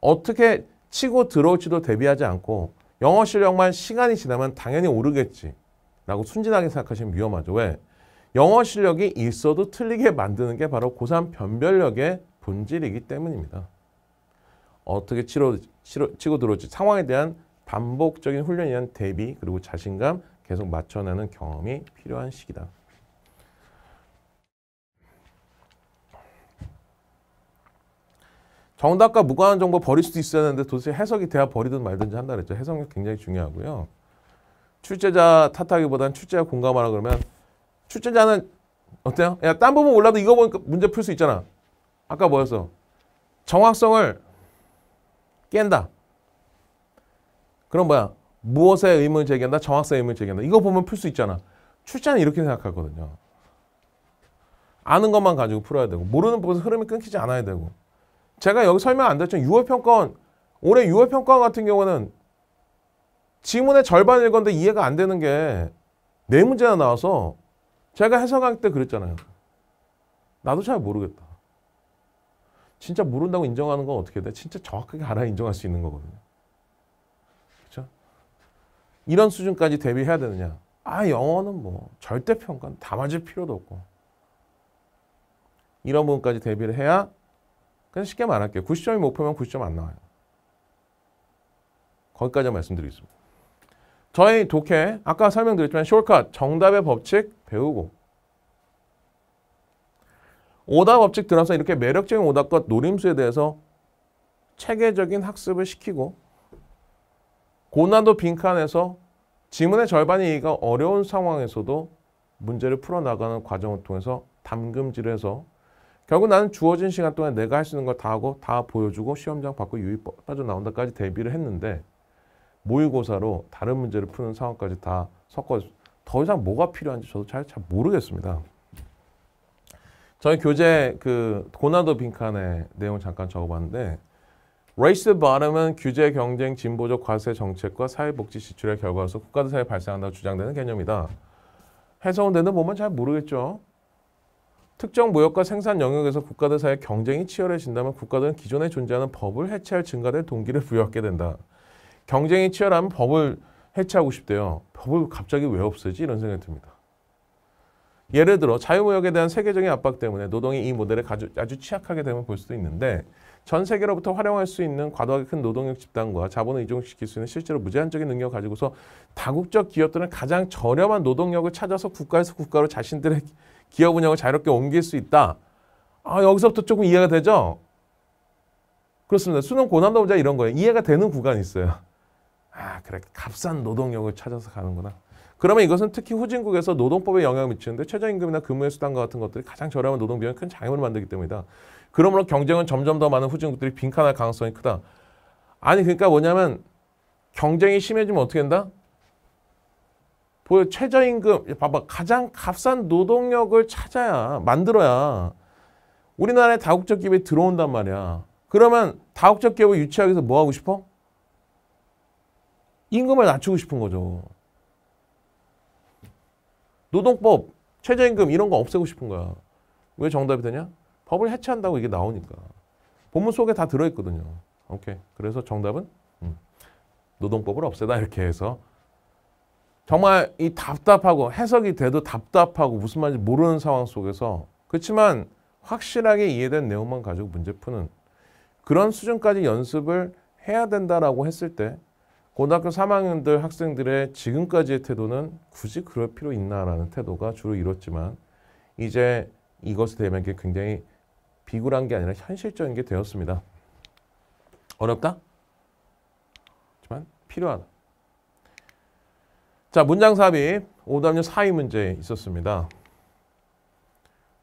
어떻게 치고 들어올지도 대비하지 않고 영어 실력만 시간이 지나면 당연히 오르겠지 라고 순진하게 생각하시면 위험하죠. 왜? 영어 실력이 있어도 틀리게 만드는 게 바로 고3 변별력의 본질이기 때문입니다. 어떻게 치러, 치러, 치고 들어올지 상황에 대한 반복적인 훈련에 대한 대비 그리고 자신감 계속 맞춰내는 경험이 필요한 시기다. 정답과 무관한 정보 버릴 수도 있었는데 도대체 해석이 돼야 버리든 말든지 한다 그랬죠. 해석이 굉장히 중요하고요. 출제자 탓하기보다는 출제자 공감하라 그러면 출제자는 어때요? 야, 딴 부분 몰라도 이거 보니까 문제 풀 수 있잖아. 아까 뭐였어? 정확성을 깬다. 그럼 뭐야? 무엇에 의문을 제기한다? 정확성에 의문을 제기한다. 이거 보면 풀 수 있잖아. 출제는 이렇게 생각하거든요. 아는 것만 가지고 풀어야 되고 모르는 부분에서 흐름이 끊기지 않아야 되고 제가 여기 설명 안드렸지 6월 평가원 올해 6월 평가 같은 경우는 지문의 절반 읽었는데 이해가 안 되는 게 네 문제나 나와서 제가 해석할 때 그랬잖아요. 나도 잘 모르겠다. 진짜 모른다고 인정하는 건 어떻게 돼? 진짜 정확하게 알아야 인정할 수 있는 거거든요. 그렇죠? 이런 수준까지 대비해야 되느냐? 아 영어는 뭐 절대 평가 다 맞을 필요도 없고 이런 부분까지 대비를 해야 그냥 쉽게 말할게요. 90점이 목표면 90점 안 나와요. 거기까지 말씀드리겠습니다. 저희 독해 아까 설명드렸지만 쇼컷 정답의 법칙 배우고 오답 법칙 들어서 이렇게 매력적인 오답과 노림수에 대해서 체계적인 학습을 시키고 고난도 빈칸에서 지문의 절반이 이해가 어려운 상황에서도 문제를 풀어나가는 과정을 통해서 담금질 해서 결국 나는 주어진 시간 동안 내가 할 수 있는 걸 다 하고 다 보여주고 시험장 받고 유입 빠져나온다까지 대비를 했는데 모의고사로 다른 문제를 푸는 상황까지 다 섞어 서더 이상 뭐가 필요한지 저도 잘, 잘 모르겠습니다. 저희 교재 그 고난도 빈칸의 내용 잠깐 적어봤는데 레이스 바름은 규제 경쟁 진보적 과세 정책과 사회복지 지출의 결과로서 국가도사에 발생한다고 주장되는 개념이다. 해석되는 보면 잘 모르겠죠. 특정 무역과 생산 영역에서 국가들 사이 경쟁이 치열해진다면 국가들은 기존에 존재하는 법을 해체할 증가될 동기를 부여하게 된다. 경쟁이 치열하면 법을 해체하고 싶대요. 법을 갑자기 왜 없애지? 이런 생각이 듭니다. 예를 들어 자유무역에 대한 세계적인 압박 때문에 노동이 이 모델에 아주, 아주 취약하게 되면 볼 수도 있는데 전 세계로부터 활용할 수 있는 과도하게 큰 노동력 집단과 자본을 이종시킬수 있는 실제로 무제한적인 능력을 가지고서 다국적 기업들은 가장 저렴한 노동력을 찾아서 국가에서 국가로 자신들의 기업 운영을 자유롭게 옮길 수 있다. 아 여기서부터 조금 이해가 되죠? 그렇습니다. 수능 고난도자 이런 거예요. 이해가 되는 구간이 있어요. 아, 그래 값싼 노동력을 찾아서 가는구나. 그러면 이것은 특히 후진국에서 노동법에 영향을 미치는데 최저임금이나 근무의 수당과 같은 것들이 가장 저렴한 노동 비용이 큰 장애물을 만들기 때문이다. 그러므로 경쟁은 점점 더 많은 후진국들이 빈칸할 가능성이 크다. 아니 그러니까 뭐냐면 경쟁이 심해지면 어떻게 된다? 보여 최저임금 봐봐 가장 값싼 노동력을 찾아야 만들어야 우리나라에 다국적 기업이 들어온단 말이야. 그러면 다국적 기업을 유치하기 위해서 뭐 하고 싶어? 임금을 낮추고 싶은 거죠. 노동법, 최저임금 이런 거 없애고 싶은 거야. 왜 정답이 되냐? 법을 해체한다고 이게 나오니까. 본문 속에 다 들어있거든요. 오케이. 그래서 정답은 음. 노동법을 없애다 이렇게 해서 정말 이 답답하고 해석이 돼도 답답하고 무슨 말인지 모르는 상황 속에서 그렇지만 확실하게 이해된 내용만 가지고 문제 푸는 그런 수준까지 연습을 해야 된다라고 했을 때 고등학교 3학년들 학생들의 지금까지의 태도는 굳이 그럴 필요 있나라는 태도가 주로 이뤘지만 이제 이것에 대면 굉장히 비굴한 게 아니라 현실적인 게 되었습니다. 어렵다? 하지만 필요하다. 자, 문장 삽입 오답률 4위 문제 있었습니다.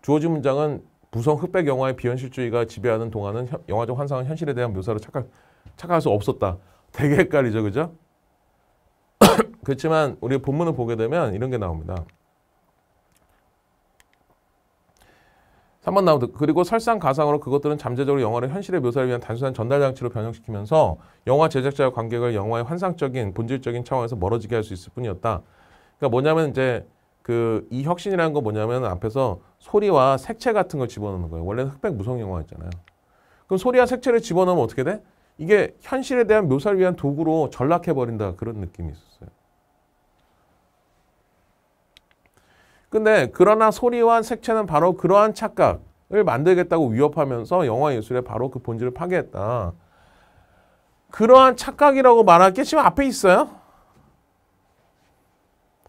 주어진 문장은 부성 흑백 영화의 비현실주의가 지배하는 동안은 영화적 환상은 현실에 대한 묘사로 착각, 착각할 수 없었다. 되게 헷갈리죠. 그죠? 그렇지만 우리 본문을 보게 되면 이런 게 나옵니다. 3번 나오드 그리고 설상가상으로 그것들은 잠재적으로 영화를 현실의 묘사를 위한 단순한 전달 장치로 변형시키면서 영화 제작자와 관객을 영화의 환상적인 본질적인 차원에서 멀어지게 할 수 있을 뿐이었다. 그러니까 뭐냐면 이제 그 이 혁신이라는 거 뭐냐면 앞에서 소리와 색채 같은 걸 집어넣는 거예요. 원래는 흑백 무성 영화 였잖아요 그럼 소리와 색채를 집어넣으면 어떻게 돼? 이게 현실에 대한 묘사를 위한 도구로 전락해버린다 그런 느낌이 있었어요. 근데 그러나 소리와 색채는 바로 그러한 착각을 만들겠다고 위협하면서 영화 예술의 바로 그 본질을 파괴했다. 그러한 착각이라고 말할 게 지금 앞에 있어요?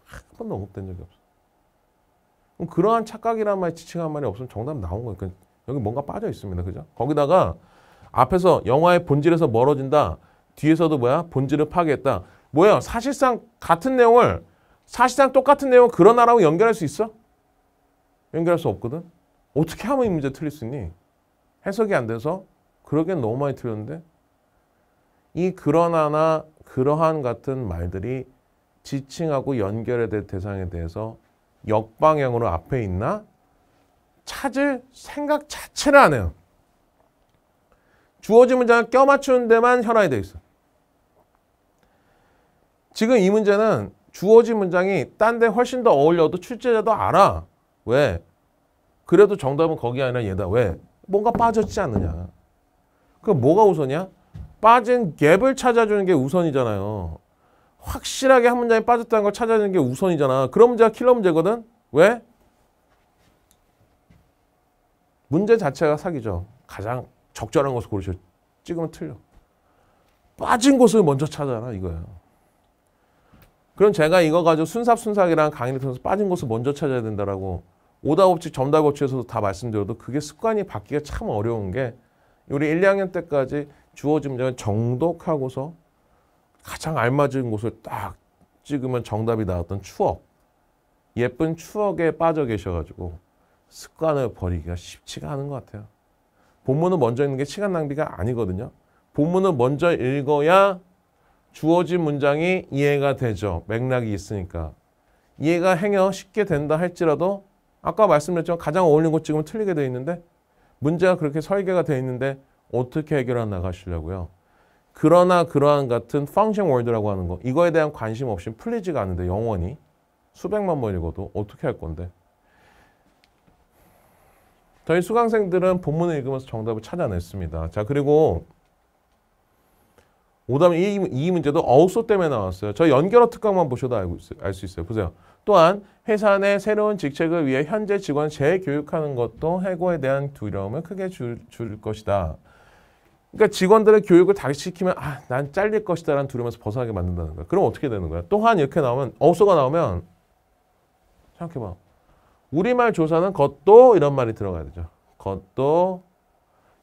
한 번도 언급된 적이 없어. 그러한 착각이란 말 지칭한 말이 없으면 정답 나온 거니까 그, 여기 뭔가 빠져 있습니다. 그죠? 거기다가 앞에서 영화의 본질에서 멀어진다. 뒤에서도 뭐야? 본질을 파괴했다. 뭐야? 사실상 같은 내용을 사실상 똑같은 내용을 그러나라고 연결할 수 있어? 연결할 수 없거든. 어떻게 하면 이 문제 틀릴 수 있니? 해석이 안 돼서 그러게 너무 많이 틀렸는데 이 그러나나 그러한 같은 말들이 지칭하고 연결해야 될 대상에 대해서 역방향으로 앞에 있나? 찾을 생각 자체를 안 해요. 주어진 문장을 껴맞추는 데만 현황이 되어 있어. 지금 이 문제는 주어진 문장이 딴 데 훨씬 더 어울려도 출제자도 알아. 왜? 그래도 정답은 거기 아니라 얘다. 왜? 뭔가 빠졌지 않느냐. 그럼 뭐가 우선이야? 빠진 갭을 찾아주는 게 우선이잖아요. 확실하게 한 문장이 빠졌다는 걸 찾아주는 게 우선이잖아. 그런 문제가 킬러 문제거든. 왜? 문제 자체가 사기죠. 가장 적절한 것을 고르셔. 찍으면 틀려. 빠진 곳을 먼저 찾아라 이거예요. 그럼 제가 이거 가지고 순삽순삭이랑 강의를 통해서 빠진 곳을 먼저 찾아야 된다라고 오답업칙, 점답업칙에서도 다 말씀드려도 그게 습관이 바뀌기가 참 어려운 게 우리 1, 2학년 때까지 주어진 문제는 정독하고서 가장 알맞은 곳을 딱 찍으면 정답이 나왔던 추억 예쁜 추억에 빠져 계셔가지고 습관을 버리기가 쉽지가 않은 것 같아요. 본문을 먼저 읽는 게 시간 낭비가 아니거든요. 본문을 먼저 읽어야 주어진 문장이 이해가 되죠. 맥락이 있으니까. 이해가 행여 쉽게 된다 할지라도 아까 말씀드렸지만 가장 어울리는 곳 지금 틀리게 되어 있는데 문제가 그렇게 설계가 되어 있는데 어떻게 해결해 나가시려고요. 그러나 그러한 같은 function word라고 하는 거 이거에 대한 관심 없이 풀리지가 않는데 영원히 수백만 번 읽어도 어떻게 할 건데 저희 수강생들은 본문을 읽으면서 정답을 찾아냈습니다. 자, 그리고 오답 2, 2 문제도 어우소 때문에 나왔어요. 저 연결어 특강만 보셔도 알 수 있어요. 보세요. 또한 회사 내 새로운 직책을 위해 현재 직원 재교육하는 것도 해고에 대한 두려움을 크게 줄, 줄 것이다. 그러니까 직원들의 교육을 다시 시키면 아, 난 잘릴 것이다 라는 두려움에서 벗어나게 만든다는 거야. 그럼 어떻게 되는 거야? 또한 이렇게 나오면 어우소가 나오면 생각해봐. 우리말 조사는 것도 이런 말이 들어가야 되죠. 것도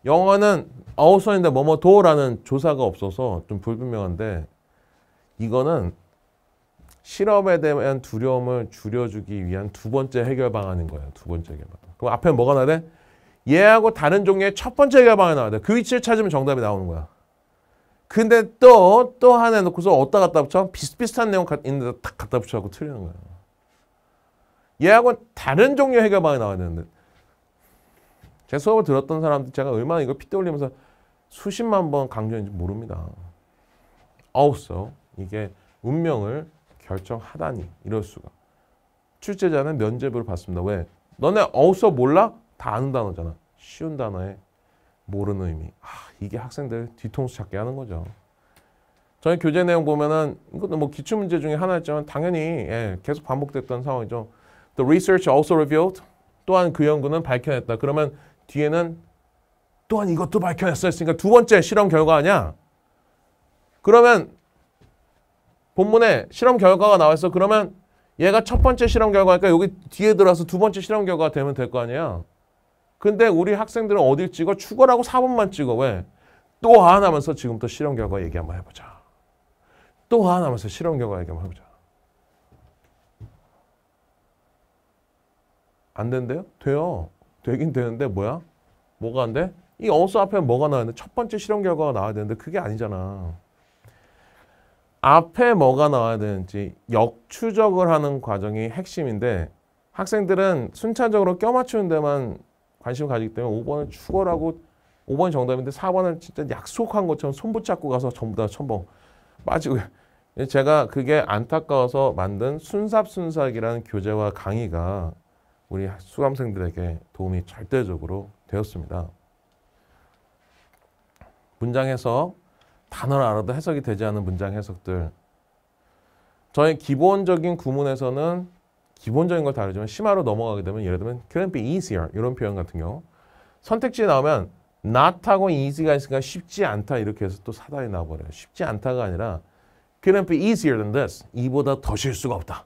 영어는 어우선인데 뭐뭐 도라는 조사가 없어서 좀 불분명한데 이거는 실업에 대한 두려움을 줄여주기 위한 두 번째 해결 방안인 거예요. 두 번째 해결 방안. 그럼 앞에 뭐가 나야 돼? 얘하고 다른 종류의 첫 번째 해결 방안이 나와야 돼. 그 위치를 찾으면 정답이 나오는 거야. 근데 또, 또 하나 놓고서 어디다 갖다 붙여? 비슷비슷한 내용 있는데 딱 갖다 붙여갖고 틀리는 거야. 얘하고는 다른 종류의 해결방이 나와야되는데제 수업을 들었던 사람들 제가 얼마나 이거 피 떠올리면서 수십만 번 강조했는지 모릅니다. 없어. 이게 운명을 결정하다니 이럴 수가. 출제자는 면접을 받습니다. 왜? 너네 어서 몰라? 다 아는 단어잖아. 쉬운 단어에 모르는 의미. 아, 이게 학생들 뒤통수 찾게 하는 거죠. 저희 교재 내용 보면은 이것도 뭐 기출 문제 중에 하나였지만 당연히 예, 계속 반복됐던 상황이죠. The research also revealed 또한 그 연구는 밝혀냈다. 그러면 뒤에는 또한 이것도 밝혀냈어 했으니까 두 번째 실험 결과 아니야? 그러면 본문에 실험 결과가 나와있어. 그러면 얘가 첫 번째 실험 결과니까 여기 뒤에 들어와서 두 번째 실험 결과가 되면 될 거 아니야? 근데 우리 학생들은 어딜 찍어? 추가라고 4번만 찍어. 왜? 또한 하면서 지금부터 실험 결과 얘기 한번 해보자. 또한 하면서 실험 결과 얘기 한번 해보자. 안 된대요? 돼요. 되긴 되는데 뭐야? 뭐가 안 돼? 이 어수 앞에 뭐가 나왔는데 첫 번째 실험 결과가 나와야 되는데 그게 아니잖아. 앞에 뭐가 나와야 되는지 역추적을 하는 과정이 핵심인데 학생들은 순차적으로 껴맞추는 데만 관심을 가지기 때문에 5번을 추월하고 5번이 정답인데 4번을 진짜 약속한 것처럼 손붙잡고 가서 전부 다 첨벙 빠지고 제가 그게 안타까워서 만든 순삽순삭이라는 교재와 강의가 우리 수감생들에게 도움이 절대적으로 되었습니다. 문장 해석, 단어를 알아도 해석이 되지 않은 문장 해석들. 저의 기본적인 구문에서는 기본적인 걸 다루지만 심화로 넘어가게 되면 예를 들면 couldn't be easier 이런 표현 같은 경우 선택지에 나오면 not하고 easy가 있으니까 쉽지 않다 이렇게 해서 또 사다리 나와버려요. 쉽지 않다가 아니라 couldn't be easier than this. 이보다 더 쉴 수가 없다.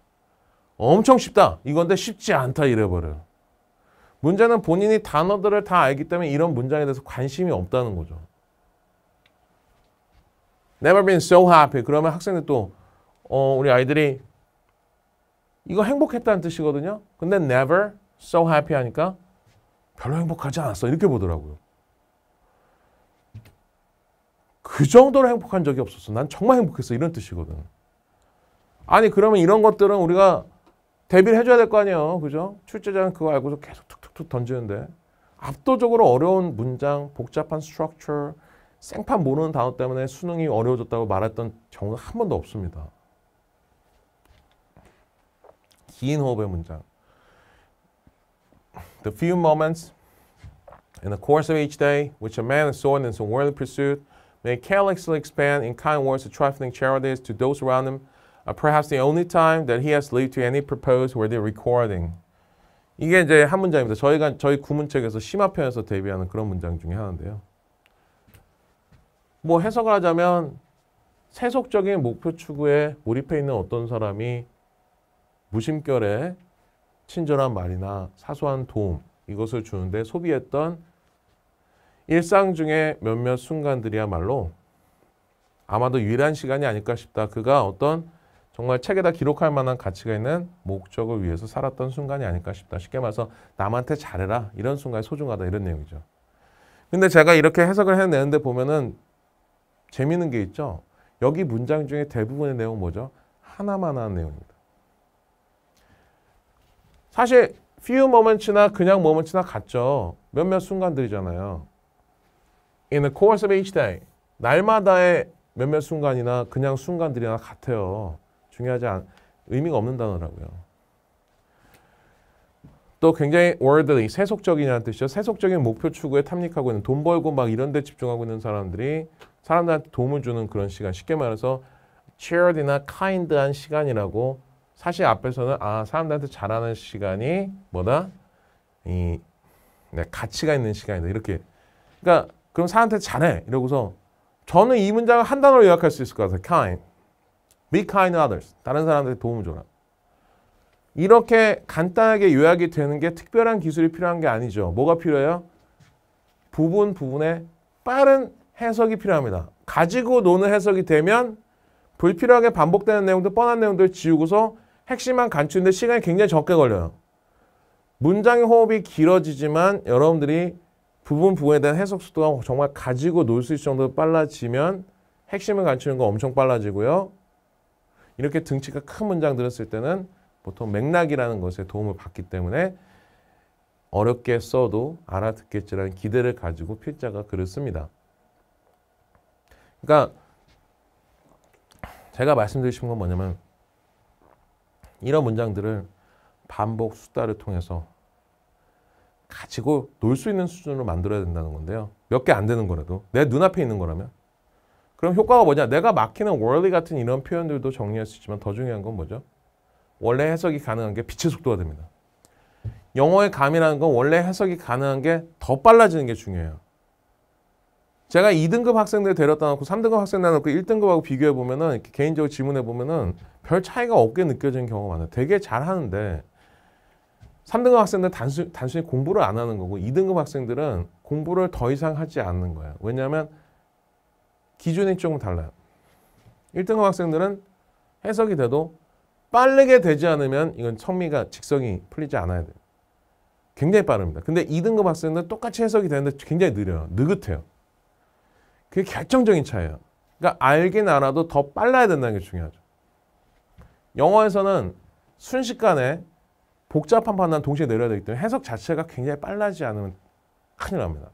엄청 쉽다 이건데 쉽지 않다 이래버려 요 문제는 본인이 단어들을 다 알기 때문에 이런 문장에 대해서 관심이 없다는 거죠 Never been so happy 그러면 학생들 또 어, 우리 아이들이 이거 행복했다는 뜻이거든요 근데 never so happy 하니까 별로 행복하지 않았어 이렇게 보더라고요 그 정도로 행복한 적이 없었어 난 정말 행복했어 이런 뜻이거든 아니 그러면 이런 것들은 우리가 대비를 해줘야 될 거 아니에요. 그죠? 출제자는 그거 알고서 계속 툭툭툭 던지는데 압도적으로 어려운 문장, 복잡한 스트럭처, 생판 모르는 단어 때문에 수능이 어려워졌다고 말했던 경우는 한 번도 없습니다. 긴 호흡의 문장. The few moments in the course of each day which a man is sown in some worldly pursuit may carelessly expand in kind words of trifling charities to those around him Uh, perhaps the only time that he has lived to any purpose were the recording. 이게 이제 한 문장입니다. 저희가 저희 구문책에서 심화편에서 대비하는 그런 문장 중에 하나인데요. 뭐 해석을 하자면 세속적인 목표 추구에 몰입해 있는 어떤 사람이 무심결에 친절한 말이나 사소한 도움 이것을 주는데 소비했던 일상 중에 몇몇 순간들이야말로 아마도 유일한 시간이 아닐까 싶다. 그가 어떤 정말 책에다 기록할 만한 가치가 있는 목적을 위해서 살았던 순간이 아닐까 싶다. 쉽게 말해서 남한테 잘해라 이런 순간이 소중하다 이런 내용이죠. 근데 제가 이렇게 해석을 해내는데 보면은 재미있는 게 있죠. 여기 문장 중에 대부분의 내용 은 뭐죠? 하나만한 내용입니다. 사실 few moments나 그냥 moments나 같죠. 몇몇 순간들이잖아요. In the course of each day. 날마다의 몇몇 순간이나 그냥 순간들이나 같아요. 중요하지 않, 의미가 없는 단어라고요. 또 굉장히 worldly, 세속적이라는 뜻이죠. 세속적인 목표 추구에 탐닉하고 있는 돈 벌고 막 이런 데 집중하고 있는 사람들이 사람들한테 도움을 주는 그런 시간, 쉽게 말해서 c h e r e d 이나 kind한 시간이라고 사실 앞에서는 아 사람들한테 잘하는 시간이 뭐다? 이 네, 가치가 있는 시간이다 이렇게 그러니까 그럼 사람한테 잘해 이러고서 저는 이 문장을 한 단어로 요약할 수 있을 것 같아요. kind Be kind others. 다른 사람들에 도움을 줘라. 이렇게 간단하게 요약이 되는 게 특별한 기술이 필요한 게 아니죠. 뭐가 필요해요? 부분 부분에 빠른 해석이 필요합니다. 가지고 노는 해석이 되면 불필요하게 반복되는 내용들, 뻔한 내용들 지우고서 핵심만 간추는데 시간이 굉장히 적게 걸려요. 문장의 호흡이 길어지지만 여러분들이 부분 부분에 대한 해석 속도가 정말 가지고 놀 수 있을 정도로 빨라지면 핵심을 간추는 거 엄청 빨라지고요. 이렇게 등치가 큰 문장 들을쓸 때는 보통 맥락이라는 것에 도움을 받기 때문에 어렵게 써도 알아듣겠지라는 기대를 가지고 필자가 글을 씁니다. 그러니까 제가 말씀드리고 싶은 건 뭐냐면 이런 문장들을 반복 수다를 통해서 가지고 놀 수 있는 수준으로 만들어야 된다는 건데요. 몇 개 안 되는 거라도 내 눈앞에 있는 거라면 그럼 효과가 뭐냐? 내가 막히는 원리 같은 이런 표현들도 정리할 수 있지만 더 중요한 건 뭐죠? 원래 해석이 가능한 게 빛의 속도가 됩니다. 영어의 감이라는 건 원래 해석이 가능한 게 더 빨라지는 게 중요해요. 제가 2등급 학생들 데려다 놓고 3등급 학생 나놓고 1등급하고 비교해 보면은 개인적으로 질문해 보면은 별 차이가 없게 느껴지는 경우가 많아요. 되게 잘 하는데 3등급 학생들 단순, 단순히 공부를 안 하는 거고 2등급 학생들은 공부를 더 이상 하지 않는 거예요. 왜냐하면 기준이 조금 달라요. 1등급 학생들은 해석이 돼도 빠르게 되지 않으면 이건 청미가 직성이 풀리지 않아야 돼요. 굉장히 빠릅니다. 근데 2등급 학생들은 똑같이 해석이 되는데 굉장히 느려요. 느긋해요. 그게 결정적인 차이예요. 그러니까 알긴 알아도 더 빨라야 된다는 게 중요하죠. 영어에서는 순식간에 복잡한 판단 동시에 내려야 되기 때문에 해석 자체가 굉장히 빨라지 않으면 큰일 납니다.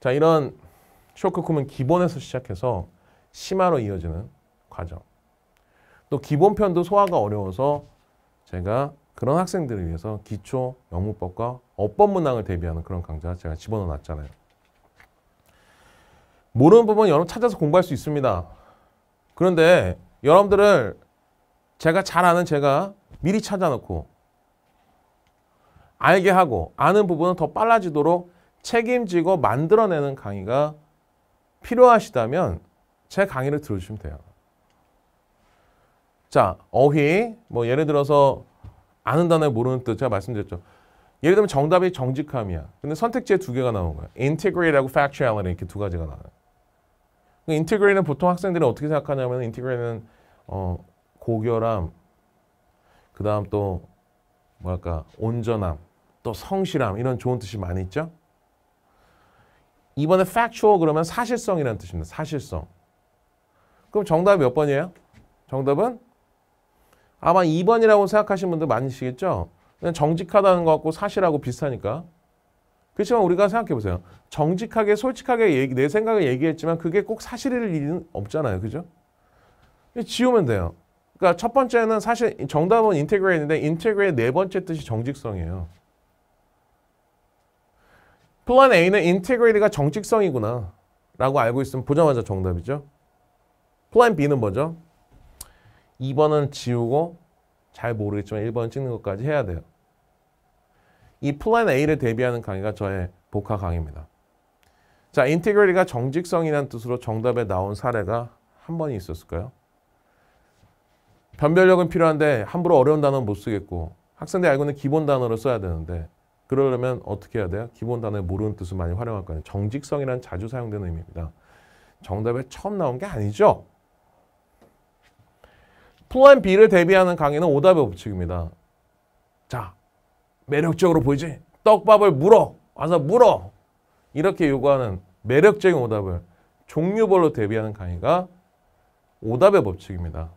자, 이런 쇼크콤은 기본에서 시작해서 심화로 이어지는 과정. 또 기본편도 소화가 어려워서 제가 그런 학생들을 위해서 기초 영문법과 어법 문항을 대비하는 그런 강좌 제가 집어넣어 놨잖아요. 모르는 부분 은 여러분 찾아서 공부할 수 있습니다. 그런데 여러분들을 제가 잘 아는 제가 미리 찾아놓고 알게 하고 아는 부분은 더 빨라지도록 책임지고 만들어내는 강의가 필요하시다면 제 강의를 들어주시면 돼요. 자, 어휘. 뭐 예를 들어서 아는 단어에 모르는 뜻 제가 말씀드렸죠. 예를 들면 정답이 정직함이야. 근데 선택지에 두 개가 나오는 거야. integrate하고 factuality 이렇게 두 가지가 나와요. 그러니까 integrate는 보통 학생들이 어떻게 생각하냐면 integrate는 어, 고결함, 그 다음 또 뭐랄까 온전함, 또 성실함 이런 좋은 뜻이 많이 있죠. 이번에 factual 그러면 사실성이라는 뜻입니다. 사실성. 그럼 정답이 몇 번이에요? 정답은 아마 2번이라고 생각하시는 분들 많으시겠죠? 정직하다는 것 같고 사실하고 비슷하니까. 그렇지만 우리가 생각해보세요. 정직하게 솔직하게 얘기, 내 생각을 얘기했지만 그게 꼭 사실일 일은 없잖아요. 그죠? 지우면 돼요. 그러니까 첫 번째는 사실 정답은 인테그레이트인데 인테그레이트 네 번째 뜻이 정직성이에요. 플랜 A는 인테그레이가 정직성이구나 라고 알고 있으면 보자마자 정답이죠. 플랜 B는 뭐죠? 2번은 지우고 잘 모르겠지만 1번 찍는 것까지 해야 돼요. 이 플랜 A를 대비하는 강의가 저의 복화 강의입니다. 자, 인테그레이가 정직성이라는 뜻으로 정답에 나온 사례가 한 번이 있었을까요? 변별력은 필요한데 함부로 어려운 단어는 못 쓰겠고 학생들이 알고 있는 기본 단어를 써야 되는데 그러려면 어떻게 해야 돼요? 기본 단어에 모르는 뜻을 많이 활용할 거예요. 정직성이란 자주 사용되는 의미입니다. 정답에 처음 나온 게 아니죠. 플랜 B를 대비하는 강의는 오답의 법칙입니다. 자, 매력적으로 보이지? 떡밥을 물어! 와서 물어! 이렇게 요구하는 매력적인 오답을 종류별로 대비하는 강의가 오답의 법칙입니다.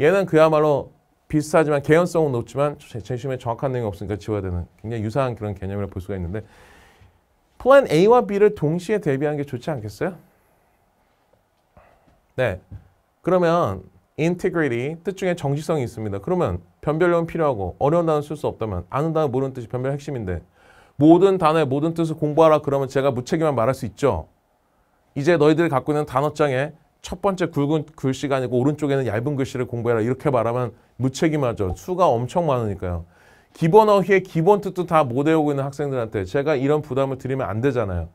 얘는 그야말로 비슷하지만 개연성은 높지만 제시문에 정확한 내용이 없으니까 지워야 되는 굉장히 유사한 그런 개념이라고 볼 수가 있는데 플랜 A와 B를 동시에 대비하는 게 좋지 않겠어요? 네. 그러면 integrity 뜻 중에 정직성이 있습니다. 그러면 변별력은 필요하고 어려운 단어 쓸수 없다면 아는 단어 모르는 뜻이 변별 핵심인데 모든 단어의 모든 뜻을 공부하라 그러면 제가 무책임한 말할 수 있죠. 이제 너희들이 갖고 있는 단어장에 첫 번째 굵은 글씨가 아니고 오른쪽에는 얇은 글씨를 공부해라 이렇게 말하면 무책임하죠. 수가 엄청 많으니까요. 기본 어휘의 기본 뜻도 다 못 외우고 있는 학생들한테 제가 이런 부담을 드리면 안 되잖아요.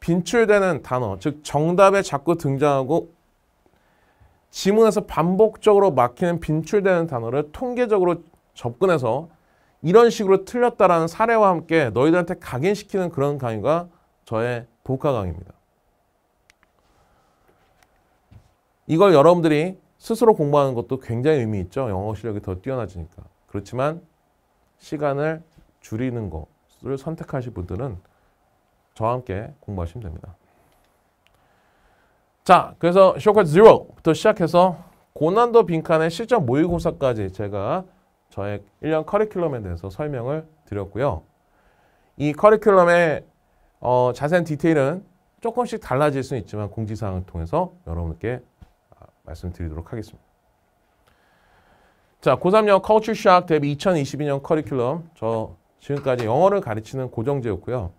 빈출되는 단어, 즉 정답에 자꾸 등장하고 지문에서 반복적으로 막히는 빈출되는 단어를 통계적으로 접근해서 이런 식으로 틀렸다라는 사례와 함께 너희들한테 각인시키는 그런 강의가 저의 복화 강의입니다. 이걸 여러분들이 스스로 공부하는 것도 굉장히 의미 있죠. 영어 실력이 더 뛰어나지니까. 그렇지만 시간을 줄이는 것을 선택하실 분들은 저와 함께 공부하시면 됩니다. 자, 그래서 쇼컷 0부터 시작해서 고난도 빈칸의 실전 모의고사까지 제가 저의 1년 커리큘럼에 대해서 설명을 드렸고요. 이 커리큘럼의 어, 자세한 디테일은 조금씩 달라질 수 있지만 공지사항을 통해서 여러분께 말씀드리도록 하겠습니다. 자, 고3영 c u l 대비 2022년 커리큘럼. 저 지금까지 영어를 가르치는 고정제였고요.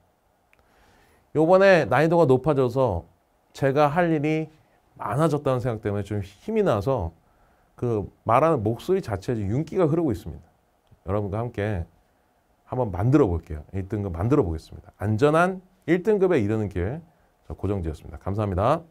요번에 난이도가 높아져서 제가 할 일이 많아졌다는 생각 때문에 좀 힘이 나서 그 말하는 목소리 자체에 윤기가 흐르고 있습니다. 여러분과 함께 한번 만들어 볼게요. 1등급 만들어 보겠습니다. 안전한 1등급에 이르는 길 고정지였습니다. 감사합니다.